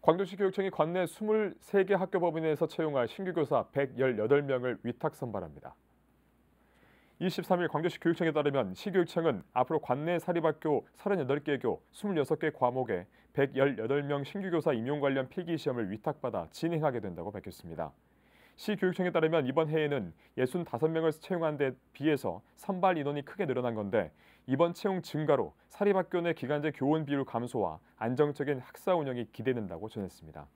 광주시 교육청이 관내 23개 학교 법인에서 채용할 신규 교사 118명을 위탁 선발합니다. 23일 광주시 교육청에 따르면 시교육청은 앞으로 관내 사립학교 38개 교 26개 과목에 118명 신규 교사 임용 관련 필기 시험을 위탁받아 진행하게 된다고 밝혔습니다. 시교육청에 따르면 이번 해에는 65명을 채용한 데 비해서 선발 인원이 크게 늘어난 건데 이번 채용 증가로 사립학교 내 기간제 교원 비율 감소와 안정적인 학사 운영이 기대된다고 전했습니다.